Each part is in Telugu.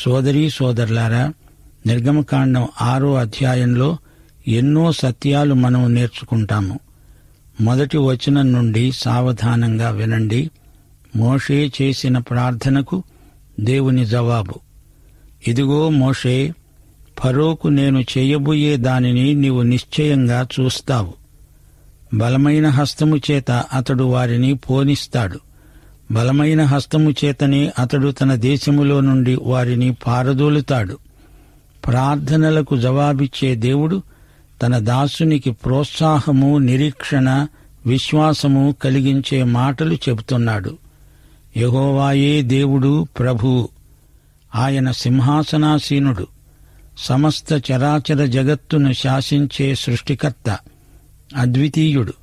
సోదరీ సోదరులారా నిర్గమకాండం ఆరో అధ్యాయంలో ఎన్నో సత్యాలు మనం నేర్చుకుంటాము మొదటి వచనం నుండి సావధానంగా వినండి మోషే చేసిన ప్రార్థనకు దేవుని జవాబు ఇదిగో మోషే ఫరోకు నేను చేయబోయే దానిని నీవు నిశ్చయంగా చూస్తావు బలమైన హస్తము చేత అతడు వారిని పోనిస్తాడు బలమైన హస్తము చేతనే అతడు తన దేశములో నుండి వారిని పారదోలుతాడు ప్రార్థనలకు జవాబిచ్చే దేవుడు తన దాసునికి ప్రోత్సాహము నిరీక్షణ విశ్వాసము కలిగించే మాటలు చెబుతున్నాడు యహోవాయే దేవుడు ప్రభు ఆయన సింహాసనాసీనుడు సమస్త చరాచర జగత్తును శాసించే సృష్టికర్త అద్వితీయుడు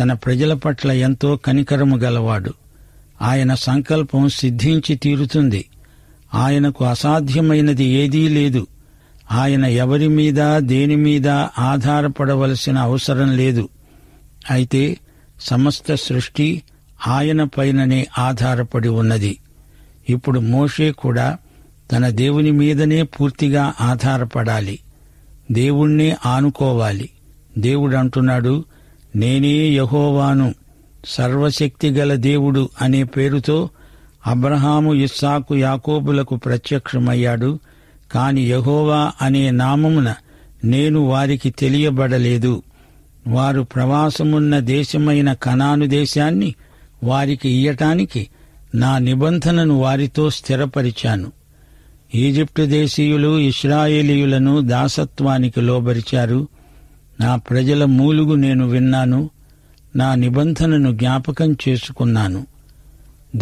తన ప్రజల పట్ల ఎంతో కనికరము గలవాడు ఆయన సంకల్పం సిద్ధించి తీరుతుంది ఆయనకు అసాధ్యమైనది ఏదీ లేదు ఆయన ఎవరి మీద దేని మీద ఆధారపడవలసిన అవసరం లేదు అయితే సమస్త సృష్టి ఆయన పైననే ఆధారపడి ఉన్నది ఇప్పుడు మోషే కూడా తన దేవుని మీదనే పూర్తిగా ఆధారపడాలి దేవుణ్ణే ఆనుకోవాలి దేవుడంటున్నాడు నేనే యహోవాను సర్వశక్తి గల దేవుడు అనే పేరుతో అబ్రహాము ఇస్సాకు యాకోబులకు ప్రత్యక్షమయ్యాడు కాని యహోవా అనే నామమున నేను వారికి తెలియబడలేదు వారు ప్రవాసమున్న దేశమైన కనాను దేశాన్ని వారికి ఇయ్యటానికి నా నిబంధనను వారితో స్థిరపరిచాను ఈజిప్టు దేశీయులు ఇస్రాయేలీయులను దాసత్వానికి లోబరిచారు నా ప్రజల మూలుగు నేను విన్నాను నా నిబంధనను జ్ఞాపకం చేసుకున్నాను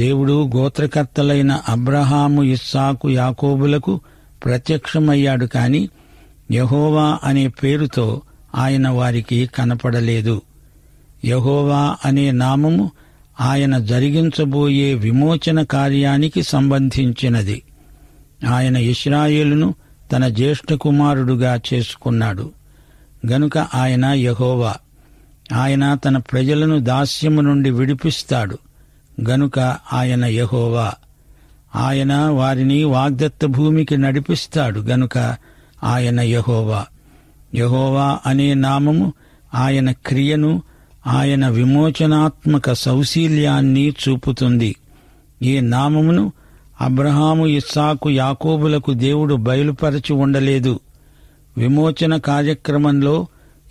దేవుడు గోత్రకర్తలైన అబ్రహాము ఇస్సాకు యాకోబులకు ప్రత్యక్షమయ్యాడు కాని యహోవా అనే పేరుతో ఆయన వారికి కనపడలేదు యహోవా అనే నామము ఆయన జరిగించబోయే విమోచన కార్యానికి సంబంధించినది ఆయన ఇష్రాయేలును తన జ్యేష్ఠ కుమారుడుగా చేసుకున్నాడు గనుక ఆయన యహోవా ఆయన తన ప్రజలను దాస్యము నుండి విడిపిస్తాడు గనుక ఆయన యహోవా ఆయన వారిని వాగ్దత్త భూమికి నడిపిస్తాడు గనుక ఆయన యహోవా యహోవా అనే నామము ఆయన క్రియను ఆయన విమోచనాత్మక సౌశీల్యాన్ని చూపుతుంది ఈ నామమును అబ్రహాము ఇస్సాకు యాకోబులకు దేవుడు బయలుపరచి ఉండలేదు విమోచన కార్యక్రమంలో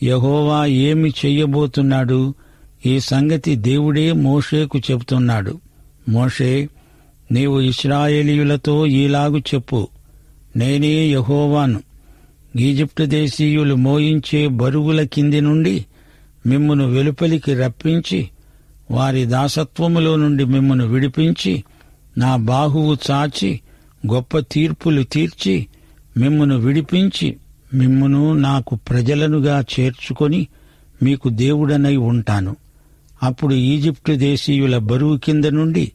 యహోవా ఏమి చెయ్యబోతున్నాడు ఈ సంగతి దేవుడే మోషేకు చెబుతున్నాడు మోషే నీవు ఇస్రాయేలీయులతో ఈలాగు చెప్పు నేనే యహోవాను ఈజిప్టు దేశీయులు మోయించే బరువుల కింది నుండి మిమ్మను వెలుపలికి రప్పించి వారి దాసత్వములో నుండి మిమ్మను విడిపించి నా బాహువు చాచి గొప్ప తీర్పులు తీర్చి మిమ్మను విడిపించి మిమ్మును నాకు ప్రజలనుగా చేర్చుకొని మీకు దేవుడనై ఉంటాను అప్పుడు ఈజిప్టు దేశీయుల బరువు కింద నుండి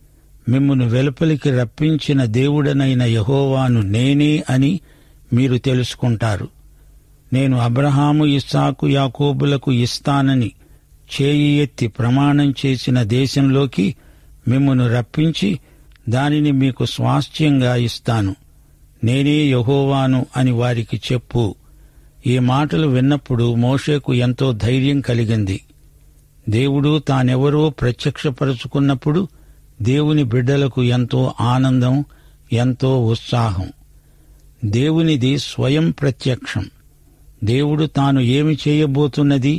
మిమ్మను వెలుపలికి రప్పించిన దేవుడనైన యహోవాను నేనే అని మీరు తెలుసుకుంటారు నేను అబ్రహాము ఇస్సాకు యాకోబులకు ఇస్తానని చేయి ఎత్తి ప్రమాణం చేసిన దేశంలోకి మిమ్మను రప్పించి దానిని మీకు స్వాస్థ్యంగా ఇస్తాను నేనే యహోవాను అని వారికి చెప్పు ఈ మాటలు విన్నప్పుడు మోషేకు ఎంతో ధైర్యం కలిగింది దేవుడు తానెవరో ప్రత్యక్షపరుచుకున్నప్పుడు దేవుని బిడ్డలకు ఎంతో ఆనందం ఎంతో ఉత్సాహం దేవునిది స్వయం ప్రత్యక్షం దేవుడు తాను ఏమి చేయబోతున్నది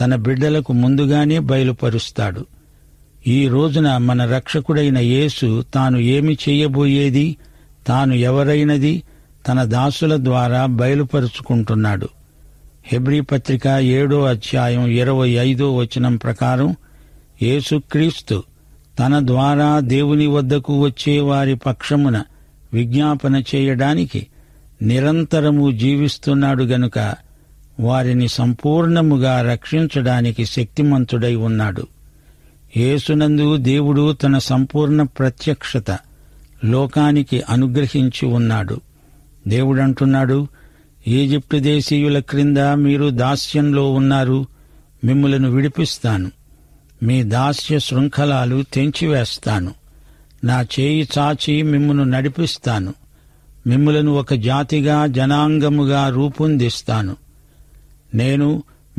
తన బిడ్డలకు ముందుగానే బయలుపరుస్తాడు ఈ రోజున మన రక్షకుడైన యేసు తాను ఏమి చేయబోయేది తాను ఎవరైనది తన దాసుల ద్వారా బయలుపరుచుకుంటున్నాడు హెబ్రీ పత్రిక ఏడో అధ్యాయం ఇరవై ఐదో వచనం ప్రకారం యేసుక్రీస్తు తన ద్వారా దేవుని వద్దకు వచ్చే వారి పక్షమున విజ్ఞాపన చేయడానికి నిరంతరము జీవిస్తున్నాడు గనుక వారిని సంపూర్ణముగా రక్షించడానికి శక్తిమంతుడై ఉన్నాడు యేసునందు దేవుడు తన సంపూర్ణ ప్రత్యక్షత లోకానికి అనుగ్రహించి ఉన్నాడు దేవుడంటున్నాడు ఈజిప్టు దేశీయుల క్రింద మీరు దాస్యంలో ఉన్నారు మిమ్ములను విడిపిస్తాను మీ దాస్య శృంఖలాలు తెంచివేస్తాను నా చేయి చాచి మిమ్మను నడిపిస్తాను మిమ్మలను ఒక జాతిగా జనాంగముగా రూపొందిస్తాను నేను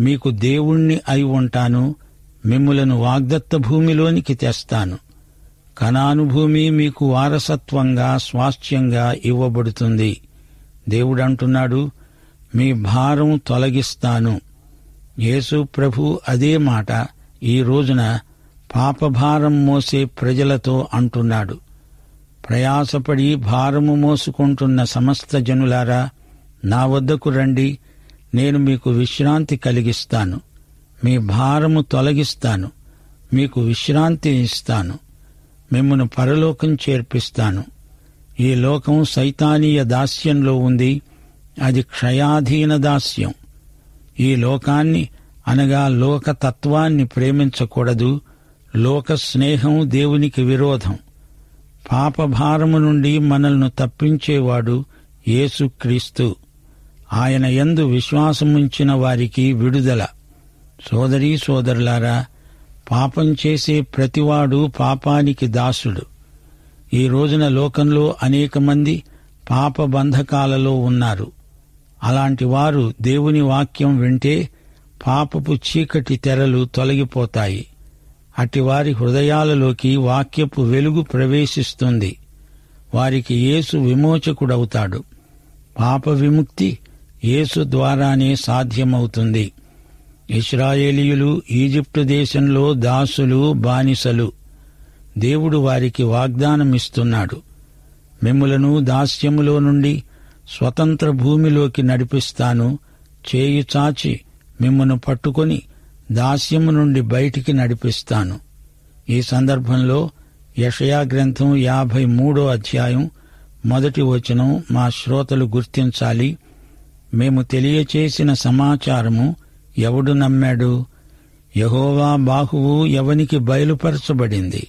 మీకు దేవుణ్ణి అయి ఉంటాను మిమ్ములను వాగ్దత్త భూమిలోనికి తెస్తాను కణానుభూమి మీకు వారసత్వంగా స్వాస్థ్యంగా ఇవ్వబడుతుంది దేవుడు అంటున్నాడు మీ భారం తొలగిస్తాను యేసు ప్రభు అదే మాట ఈ రోజున పాపభారం మోసే ప్రజలతో అంటున్నాడు ప్రయాసపడి భారము మోసుకుంటున్న సమస్త జనులారా నా వద్దకు రండి నేను మీకు విశ్రాంతి కలిగిస్తాను మీ భారము తొలగిస్తాను మీకు విశ్రాంతి ఇస్తాను మిమ్మను పరలోకం చేర్పిస్తాను ఈ లోకం సైతానీయ దాస్యంలో ఉంది అది క్షయాధీన దాస్యం ఈ లోకాన్ని అనగా లోకతత్వాన్ని ప్రేమించకూడదు లోక స్నేహం దేవునికి విరోధం పాపభారము నుండి మనల్ని తప్పించేవాడు యేసుక్రీస్తు ఆయన ఎందు విశ్వాసముంచిన వారికి విడుదల సోదరీ సోదరులారా పాపం చేసే ప్రతివాడు పాపానికి దాసుడు ఈ రోజున లోకంలో అనేక మంది పాప బంధకాలలో ఉన్నారు అలాంటి వారు దేవుని వాక్యం వింటే పాపపు చీకటి తెరలు తొలగిపోతాయి అటివారి హృదయాలలోకి వాక్యపు వెలుగు ప్రవేశిస్తుంది వారికి యేసు విమోచకుడవుతాడు పాప విముక్తి యేసు ద్వారానే సాధ్యమవుతుంది ఇస్రాయేలీయులు ఈజిప్టు దేశంలో దాసులు బానిసలు దేవుడు వారికి వాగ్దానం ఇస్తున్నాడు మిమ్ములను దాస్యములో నుండి స్వతంత్ర భూమిలోకి నడిపిస్తాను చేయుచాచి చాచి మిమ్మను పట్టుకొని దాస్యము నుండి బయటికి నడిపిస్తాను ఈ సందర్భంలో యషయా గ్రంథం యాభై మూడో అధ్యాయం మొదటి వచనం మా శ్రోతలు గుర్తించాలి మేము తెలియచేసిన సమాచారము ఎవడు నమ్మాడు యహోవా బాహువు ఎవనికి బయలుపరచబడింది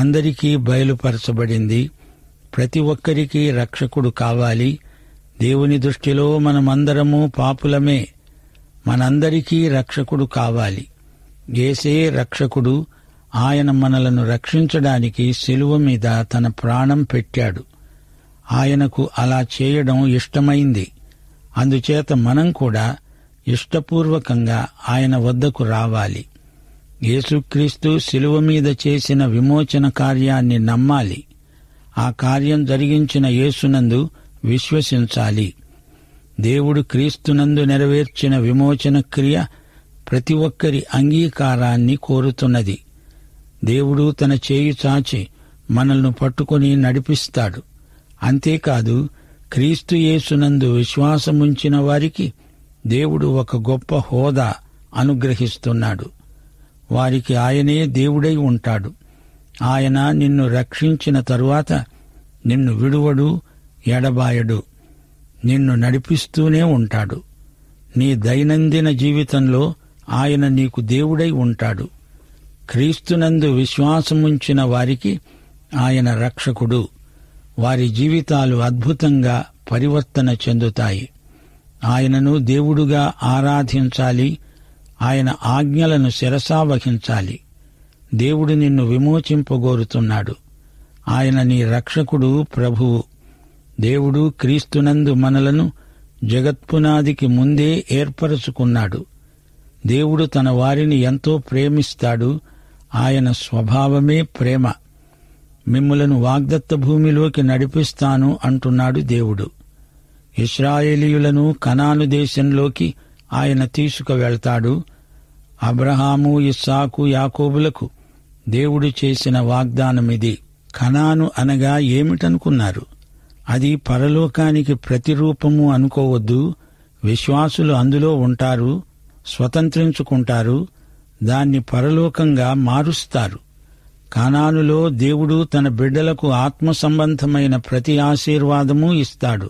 అందరికీ బయలుపరచబడింది ప్రతి ఒక్కరికి రక్షకుడు కావాలి దేవుని దృష్టిలో మనమందరము పాపులమే మనందరికీ రక్షకుడు కావాలి ఏసే రక్షకుడు ఆయన మనలను రక్షించడానికి శిలువ మీద తన ప్రాణం పెట్టాడు ఆయనకు అలా చేయడం ఇష్టమైంది అందుచేత మనం కూడా ఇష్టపూర్వకంగా ఆయన వద్దకు రావాలి యేసుక్రీస్తు శిలువ మీద చేసిన విమోచన కార్యాన్ని నమ్మాలి ఆ కార్యం జరిగించిన యేసునందు విశ్వసించాలి దేవుడు క్రీస్తునందు నెరవేర్చిన విమోచన క్రియ ప్రతి ఒక్కరి అంగీకారాన్ని కోరుతున్నది దేవుడు తన చేయి చాచి మనల్ని పట్టుకుని నడిపిస్తాడు అంతేకాదు క్రీస్తు యేసునందు విశ్వాసముంచిన వారికి దేవుడు ఒక గొప్ప హోదా అనుగ్రహిస్తున్నాడు వారికి ఆయనే దేవుడై ఉంటాడు ఆయన నిన్ను రక్షించిన తరువాత నిన్ను విడువడు ఎడబాయడు నిన్ను నడిపిస్తూనే ఉంటాడు నీ దైనందిన జీవితంలో ఆయన నీకు దేవుడై ఉంటాడు క్రీస్తునందు విశ్వాసముంచిన వారికి ఆయన రక్షకుడు వారి జీవితాలు అద్భుతంగా పరివర్తన చెందుతాయి ఆయనను దేవుడుగా ఆరాధించాలి ఆయన ఆజ్ఞలను శిరసా వహించాలి దేవుడు నిన్ను విమోచింపగోరుతున్నాడు ఆయన నీ రక్షకుడు ప్రభువు దేవుడు క్రీస్తునందు మనలను జగత్పునాదికి ముందే ఏర్పరచుకున్నాడు దేవుడు తన వారిని ఎంతో ప్రేమిస్తాడు ఆయన స్వభావమే ప్రేమ మిమ్ములను వాగ్దత్త భూమిలోకి నడిపిస్తాను అంటున్నాడు దేవుడు ఇస్రాయేలీయులను కనాను దేశంలోకి ఆయన తీసుకువెళ్తాడు అబ్రహాము ఇస్సాకు యాకోబులకు దేవుడు చేసిన వాగ్దానమిది కణాను అనగా ఏమిటనుకున్నారు అది పరలోకానికి ప్రతిరూపము అనుకోవద్దు విశ్వాసులు అందులో ఉంటారు స్వతంత్రించుకుంటారు దాన్ని పరలోకంగా మారుస్తారు కానానులో దేవుడు తన బిడ్డలకు ఆత్మ సంబంధమైన ప్రతి ఆశీర్వాదము ఇస్తాడు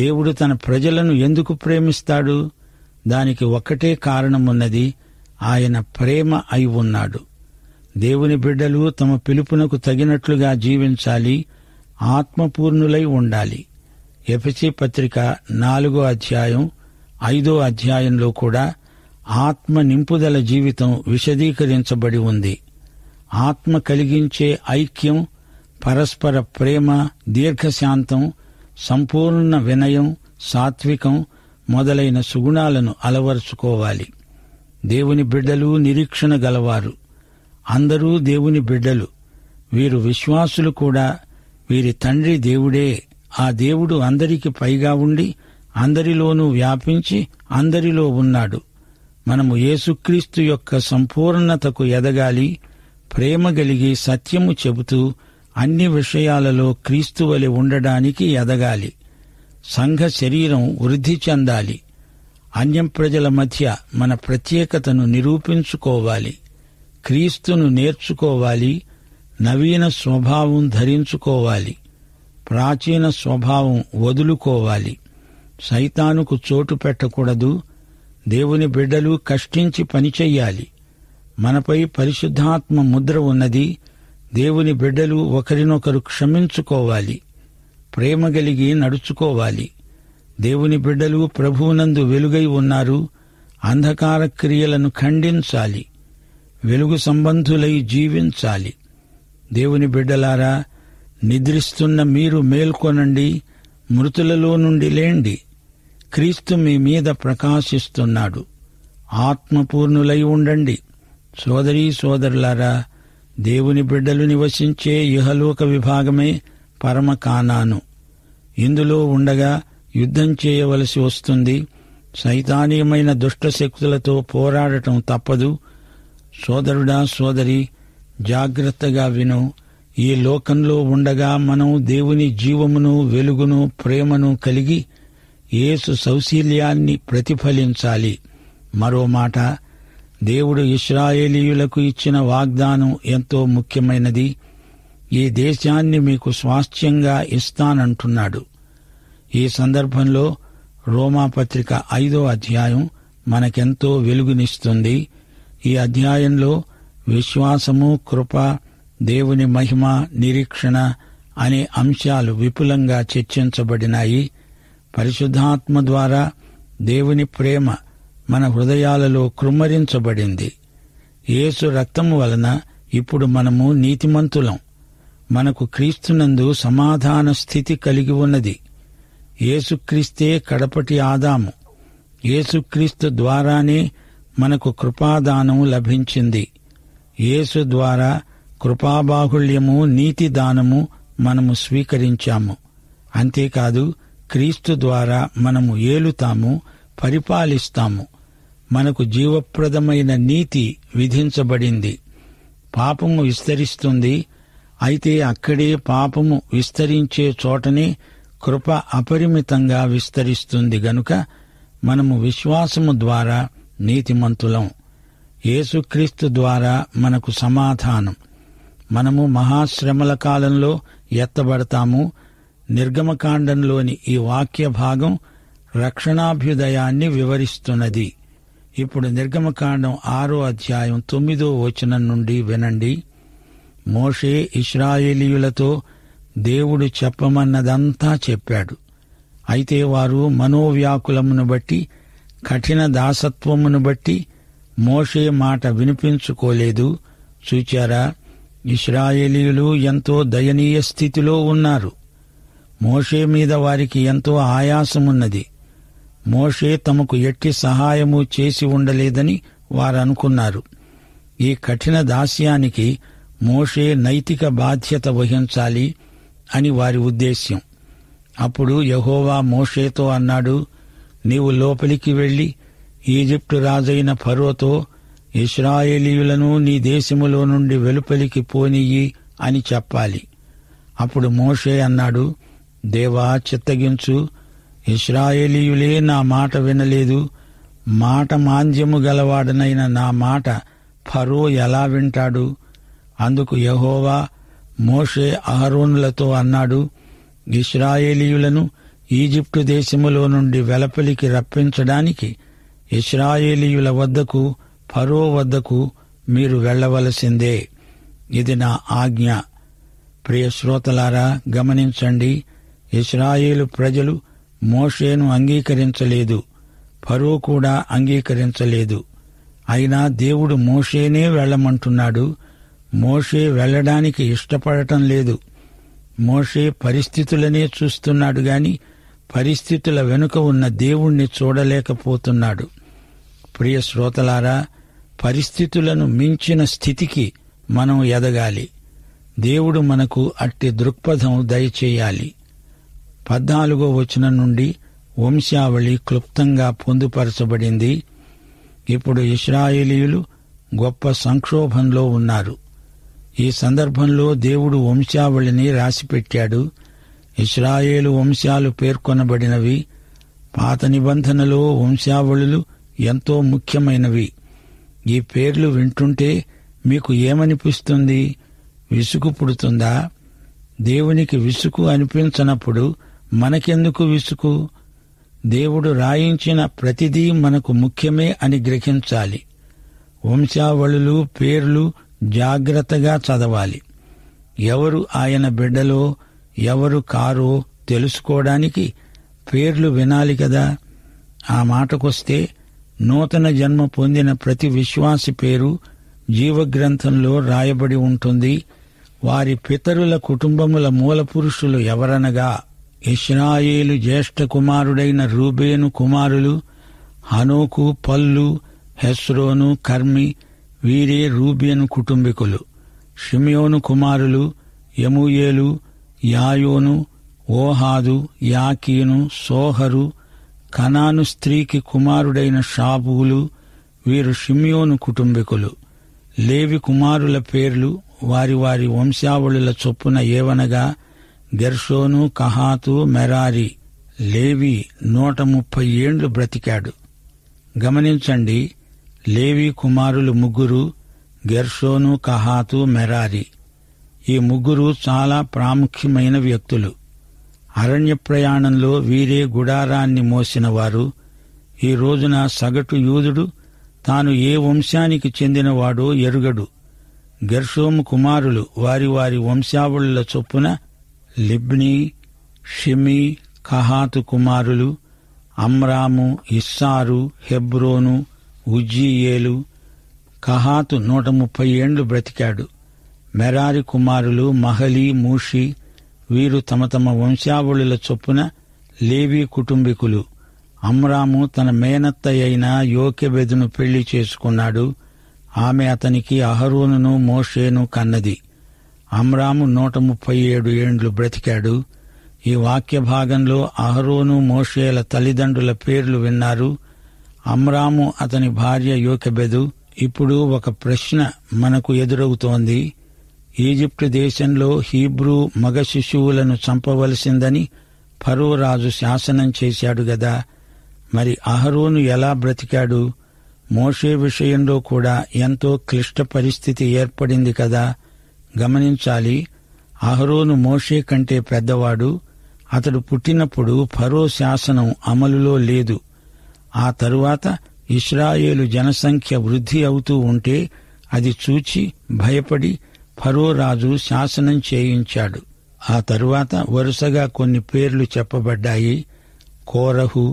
దేవుడు తన ప్రజలను ఎందుకు ప్రేమిస్తాడు దానికి ఒక్కటే కారణమున్నది ఆయన ప్రేమ అయి ఉన్నాడు దేవుని బిడ్డలు తమ పిలుపునకు తగినట్లుగా జీవించాలి ఆత్మపూర్ణులై ఉండాలి ఎఫ్సి పత్రిక నాలుగో అధ్యాయం ఐదో అధ్యాయంలో కూడా ఆత్మ నింపుదల జీవితం విశదీకరించబడి ఉంది ఆత్మ కలిగించే ఐక్యం పరస్పర ప్రేమ దీర్ఘశాంతం సంపూర్ణ వినయం సాత్వికం మొదలైన సుగుణాలను అలవరుచుకోవాలి దేవుని బిడ్డలు నిరీక్షణ గలవారు అందరూ దేవుని బిడ్డలు వీరు విశ్వాసులు కూడా వీరి తండ్రి దేవుడే ఆ దేవుడు అందరికి పైగా ఉండి అందరిలోనూ వ్యాపించి అందరిలో ఉన్నాడు మనము యేసుక్రీస్తు యొక్క సంపూర్ణతకు ఎదగాలి ప్రేమ గలిగి సత్యము చెబుతూ అన్ని విషయాలలో క్రీస్తు వలె ఉండడానికి ఎదగాలి సంఘ శరీరం వృద్ధి చెందాలి అన్యం ప్రజల మధ్య మన ప్రత్యేకతను నిరూపించుకోవాలి క్రీస్తును నేర్చుకోవాలి నవీన స్వభావం ధరించుకోవాలి ప్రాచీన స్వభావం వదులుకోవాలి సైతానుకు చోటు పెట్టకూడదు దేవుని బిడ్డలు కష్టించి పనిచెయ్యాలి మనపై పరిశుద్ధాత్మ ముద్ర ఉన్నది దేవుని బిడ్డలు ఒకరినొకరు క్షమించుకోవాలి ప్రేమ కలిగి నడుచుకోవాలి దేవుని బిడ్డలు ప్రభువునందు వెలుగై ఉన్నారు అంధకార క్రియలను ఖండించాలి వెలుగు సంబంధులై జీవించాలి దేవుని బిడ్డలారా నిద్రిస్తున్న మీరు మేల్కొనండి మృతులలో నుండి లేండి క్రీస్తు మీ మీద ప్రకాశిస్తున్నాడు ఆత్మపూర్ణులై ఉండండి సోదరీ సోదరులారా దేవుని బిడ్డలు నివసించే ఇహలోక విభాగమే పరమకానాను ఇందులో ఉండగా యుద్ధం చేయవలసి వస్తుంది సైతానీయమైన దుష్టశక్తులతో పోరాడటం తప్పదు సోదరుడా సోదరి జాగ్రత్తగా విను ఈ లోకంలో ఉండగా మనం దేవుని జీవమును వెలుగును ప్రేమను కలిగి యేసు సౌశీల్యాన్ని ప్రతిఫలించాలి మరో మాట దేవుడు ఇస్రాయేలీయులకు ఇచ్చిన వాగ్దానం ఎంతో ముఖ్యమైనది ఈ దేశాన్ని మీకు స్వాస్థ్యంగా ఇస్తానంటున్నాడు ఈ సందర్భంలో రోమాపత్రిక ఐదో అధ్యాయం మనకెంతో వెలుగునిస్తుంది ఈ అధ్యాయంలో విశ్వాసము కృప దేవుని మహిమ నిరీక్షణ అనే అంశాలు విపులంగా చర్చించబడినాయి పరిశుద్ధాత్మ ద్వారా దేవుని ప్రేమ మన హృదయాలలో కృమ్మరించబడింది యేసు రక్తము వలన ఇప్పుడు మనము నీతిమంతులం మనకు క్రీస్తునందు సమాధాన స్థితి కలిగి ఉన్నది ఏసుక్రీస్తే కడపటి ఆదాము ఏసుక్రీస్తు ద్వారానే మనకు కృపాదానం లభించింది యేసు ద్వారా కృపాబాహుళ్యము నీతి దానము మనము స్వీకరించాము అంతేకాదు క్రీస్తు ద్వారా మనము ఏలుతాము పరిపాలిస్తాము మనకు జీవప్రదమైన నీతి విధించబడింది పాపము విస్తరిస్తుంది అయితే అక్కడే పాపము విస్తరించే చోటనే కృప అపరిమితంగా విస్తరిస్తుంది గనుక మనము విశ్వాసము ద్వారా నీతిమంతులం యేసుక్రీస్తు ద్వారా మనకు సమాధానం మనము మహాశ్రమల కాలంలో ఎత్తబడతాము నిర్గమకాండంలోని ఈ వాక్య భాగం రక్షణాభ్యుదయాన్ని వివరిస్తున్నది ఇప్పుడు నిర్గమకాండం ఆరో అధ్యాయం తొమ్మిదో వచనం నుండి వినండి మోషే ఇస్రాయేలీయులతో దేవుడు చెప్పమన్నదంతా చెప్పాడు అయితే వారు మనోవ్యాకులమును బట్టి కఠిన దాసత్వమును బట్టి మోషే మాట వినిపించుకోలేదు చూచారా ఇస్రాయేలీయులు ఎంతో దయనీయ స్థితిలో ఉన్నారు మోషే మీద వారికి ఎంతో ఆయాసమున్నది మోషే తమకు ఎట్టి సహాయము చేసి ఉండలేదని వారనుకున్నారు ఈ కఠిన దాస్యానికి మోషే నైతిక బాధ్యత వహించాలి అని వారి ఉద్దేశ్యం అప్పుడు యహోవా మోషేతో అన్నాడు నీవు లోపలికి వెళ్ళి ఈజిప్టు రాజైన ఫరోతో ఇస్రాయేలీయులను నీ దేశములో నుండి వెలుపలికి పోనీయి అని చెప్పాలి అప్పుడు మోషే అన్నాడు దేవా చిత్తగించు ఇస్రాయేలీయులే నా మాట వినలేదు మాట మాంద్యము గలవాడనైన నా మాట ఫరో ఎలా వింటాడు అందుకు యహోవా మోషే అహరోనులతో అన్నాడు ఇస్రాయేలీయులను ఈజిప్టు దేశములో నుండి వెలపలికి రప్పించడానికి ఇస్రాయేలీయుల వద్దకు ఫరో వద్దకు మీరు వెళ్లవలసిందే ఇది నా ఆజ్ఞ ప్రియ శ్రోతలారా గమనించండి ఇస్రాయేలు ప్రజలు మోషేను అంగీకరించలేదు ఫరో కూడా అంగీకరించలేదు అయినా దేవుడు మోషేనే వెళ్లమంటున్నాడు మోషే వెళ్లడానికి ఇష్టపడటం లేదు మోషే పరిస్థితులనే చూస్తున్నాడు గాని పరిస్థితుల వెనుక ఉన్న దేవుణ్ణి చూడలేకపోతున్నాడు ప్రియ శ్రోతలారా పరిస్థితులను మించిన స్థితికి మనం ఎదగాలి దేవుడు మనకు అట్టి దృక్పథం దయచేయాలి పద్నాలుగో వచనం నుండి వంశావళి క్లుప్తంగా పొందుపరచబడింది ఇప్పుడు ఇస్రాయేలీయులు గొప్ప సంక్షోభంలో ఉన్నారు ఈ సందర్భంలో దేవుడు వంశావళిని రాసిపెట్టాడు ఇస్రాయేలు వంశాలు పేర్కొనబడినవి పాత నిబంధనలో వంశావళులు ఎంతో ముఖ్యమైనవి ఈ పేర్లు వింటుంటే మీకు ఏమనిపిస్తుంది విసుగు పుడుతుందా దేవునికి విసుగు అనిపించినప్పుడు మనకెందుకు విసుగు దేవుడు రాయించిన ప్రతిదీ మనకు ముఖ్యమే అని గ్రహించాలి వంశావళులు పేర్లు జాగ్రత్తగా చదవాలి ఎవరు ఆయన బిడ్డలో ఎవరు కారో తెలుసుకోవడానికి పేర్లు వినాలి కదా ఆ మాటకొస్తే నూతన జన్మ పొందిన ప్రతి విశ్వాసి పేరు జీవగ్రంథంలో రాయబడి ఉంటుంది వారి పితరుల కుటుంబముల మూలపురుషులు ఎవరనగా ఇష్రాయేలు జ్యేష్ఠ కుమారుడైన రూబేను కుమారులు హనోకు పల్లు హెస్రోను కర్మి వీరే రూబియను కుటుంబీకులు షిమియోను కుమారులు యముయేలు యాయోను ఓహాదు యాకీను సోహరు కనాను స్త్రీకి కుమారుడైన షాబులు వీరు షిమియోను కుటుంబీకులు లేవి కుమారుల పేర్లు వారి వారి వంశావళుల చొప్పున ఏవనగా గెర్షోను కహాతు మెరారి లేవి నూట ముప్పై ఏండ్లు బ్రతికాడు గమనించండి లేవి కుమారులు ముగ్గురు గెర్షోను కహాతు మెరారి ఈ ముగ్గురు చాలా ప్రాముఖ్యమైన వ్యక్తులు అరణ్య ప్రయాణంలో వీరే గుడారాన్ని మోసినవారు ఈ రోజున సగటు యూదుడు తాను ఏ వంశానికి చెందినవాడో ఎరుగడు గెర్షోము కుమారులు వారి వారి వంశావళుల చొప్పున లిబ్ని షిమి కహాతు కుమారులు అమ్రాము ఇస్సారు హెబ్రోను ఉజ్జీయేలు కహాతు నూట ముప్పై ఏండ్లు బ్రతికాడు మెరారి కుమారులు మహలి మూషి వీరు తమ తమ వంశావళుల చొప్పున లేవీ కుటుంబీకులు అమ్రాము తన మేనత్త అయిన యోక్యబెదును పెళ్లి చేసుకున్నాడు ఆమె అతనికి అహరోనును మోషేను కన్నది అమ్రాము నూట ముప్పై ఏడు ఏండ్లు బ్రతికాడు ఈ వాక్య భాగంలో అహరోను మోషేల తల్లిదండ్రుల పేర్లు విన్నారు అమ్రాము అతని భార్య యోకెబెదు ఇప్పుడు ఒక ప్రశ్న మనకు ఎదురవుతోంది ఈజిప్టు దేశంలో హీబ్రూ మగ శిశువులను చంపవలసిందని ఫరో రాజు శాసనం చేశాడు గదా మరి అహరోను ఎలా బ్రతికాడు మోషే విషయంలో కూడా ఎంతో క్లిష్ట పరిస్థితి ఏర్పడింది కదా గమనించాలి అహరోను మోషే కంటే పెద్దవాడు అతడు పుట్టినప్పుడు ఫరో శాసనం అమలులో లేదు ఆ తరువాత ఇస్రాయేలు జనసంఖ్య వృద్ధి అవుతూ ఉంటే అది చూచి భయపడి ఫరోరాజు శాసనం చేయించాడు ఆ తరువాత వరుసగా కొన్ని పేర్లు చెప్పబడ్డాయి కోరహు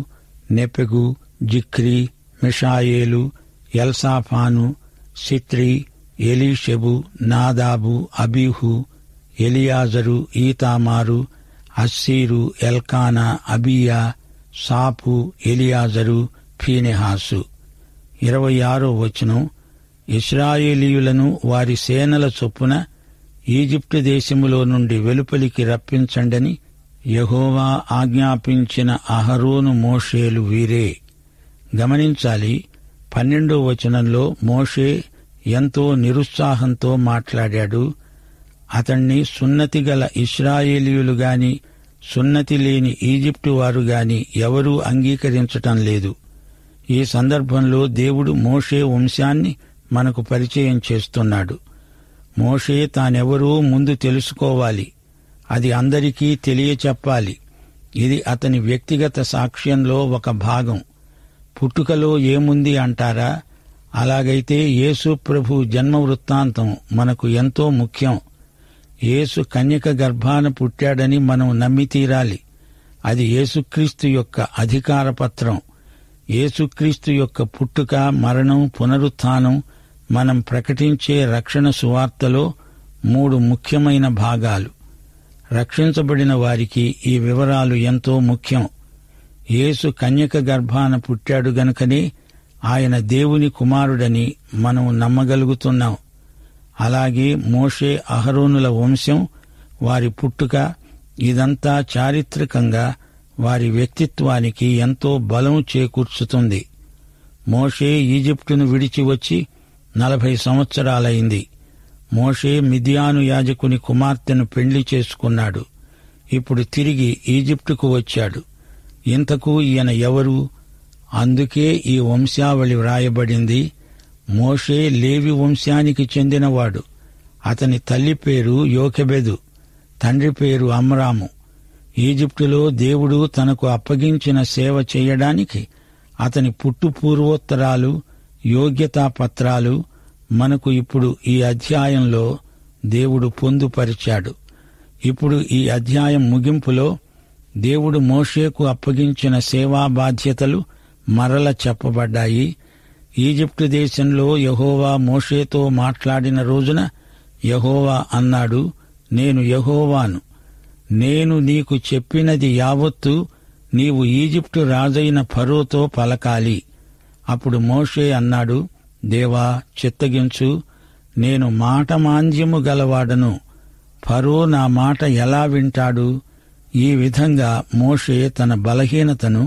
నెపెగు జిఖ్రి మిషాయేలు ఎల్సాఫాను సిత్రి ఎలీషెబు నాదాబు అబీహు ఎలియాజరు ఈతామారు అస్సీరు ఎల్కానా అబియా సాపు ఎలియాజరు ఫీనెహాసు ఇరవై ఆరో వచనం ఇస్రాయేలీయులను వారి సేనల చొప్పున ఈజిప్టు దేశములో నుండి వెలుపలికి రప్పించండని యహోవా ఆజ్ఞాపించిన అహరోను మోషేలు వీరే గమనించాలి పన్నెండో వచనంలో మోషే ఎంతో నిరుత్సాహంతో మాట్లాడాడు అతణ్ణి సున్నతిగల ఇస్రాయేలీయులుగాని సున్నతి లేని ఈజిప్టు వారు గాని ఎవరూ అంగీకరించటం లేదు ఈ సందర్భంలో దేవుడు మోషే వంశాన్ని మనకు పరిచయం చేస్తున్నాడు మోషే తానెవరూ ముందు తెలుసుకోవాలి అది అందరికీ తెలియచెప్పాలి ఇది అతని వ్యక్తిగత సాక్ష్యంలో ఒక భాగం పుట్టుకలో ఏముంది అంటారా అలాగైతే యేసు ప్రభు జన్మ వృత్తాంతం మనకు ఎంతో ముఖ్యం యేసు కన్యక గర్భాన పుట్టాడని మనం నమ్మి తీరాలి అది యేసుక్రీస్తు యొక్క అధికార పత్రం యేసుక్రీస్తు యొక్క పుట్టుక మరణం పునరుత్థానం మనం ప్రకటించే రక్షణ సువార్తలో మూడు ముఖ్యమైన భాగాలు రక్షించబడిన వారికి ఈ వివరాలు ఎంతో ముఖ్యం యేసు కన్యక గర్భాన పుట్టాడు గనుకనే ఆయన దేవుని కుమారుడని మనం నమ్మగలుగుతున్నాం అలాగే మోషే అహరోనుల వంశం వారి పుట్టుక ఇదంతా చారిత్రకంగా వారి వ్యక్తిత్వానికి ఎంతో బలం చేకూర్చుతుంది మోషే ఈజిప్టును విడిచి వచ్చి నలభై సంవత్సరాలైంది మోషే మిథియాను యాజకుని కుమార్తెను పెళ్లి చేసుకున్నాడు ఇప్పుడు తిరిగి ఈజిప్టుకు వచ్చాడు ఇంతకు ఈయన ఎవరు అందుకే ఈ వంశావళి వ్రాయబడింది మోషే లేవి వంశానికి చెందినవాడు అతని తల్లి పేరు యోకెబెదు తండ్రి పేరు అమ్రాము ఈజిప్టులో దేవుడు తనకు అప్పగించిన సేవ చేయడానికి అతని పుట్టు పూర్వోత్తరాలు యోగ్యతా పత్రాలు మనకు ఇప్పుడు ఈ అధ్యాయంలో దేవుడు పొందుపరిచాడు ఇప్పుడు ఈ అధ్యాయం ముగింపులో దేవుడు మోషేకు అప్పగించిన సేవా బాధ్యతలు మరల చెప్పబడ్డాయి ఈజిప్టు దేశంలో యహోవా మోషేతో మాట్లాడిన రోజున యహోవా అన్నాడు నేను యహోవాను నేను నీకు చెప్పినది యావత్తు నీవు ఈజిప్టు రాజైన ఫరోతో పలకాలి అప్పుడు మోషే అన్నాడు దేవా చిత్తగించు నేను మాట మాంద్యము గలవాడను ఫరో నా మాట ఎలా వింటాడు ఈ విధంగా మోషే తన బలహీనతను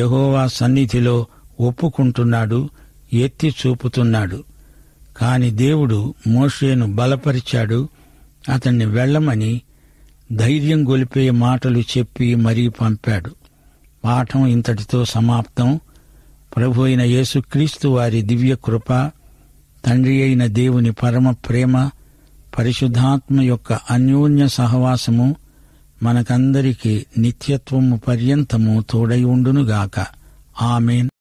యహోవా సన్నిధిలో ఒప్పుకుంటున్నాడు ఎత్తి చూపుతున్నాడు కాని దేవుడు మోషేను బలపరిచాడు అతన్ని వెళ్లమని ధైర్యం గొలిపే మాటలు చెప్పి మరీ పంపాడు పాఠం ఇంతటితో సమాప్తం ప్రభు అయిన యేసుక్రీస్తు వారి దివ్య కృప తండ్రి అయిన దేవుని పరమ ప్రేమ పరిశుద్ధాత్మ యొక్క అన్యోన్య సహవాసము మనకందరికీ నిత్యత్వము పర్యంతము తోడై ఉండునుగాక ఆమెన్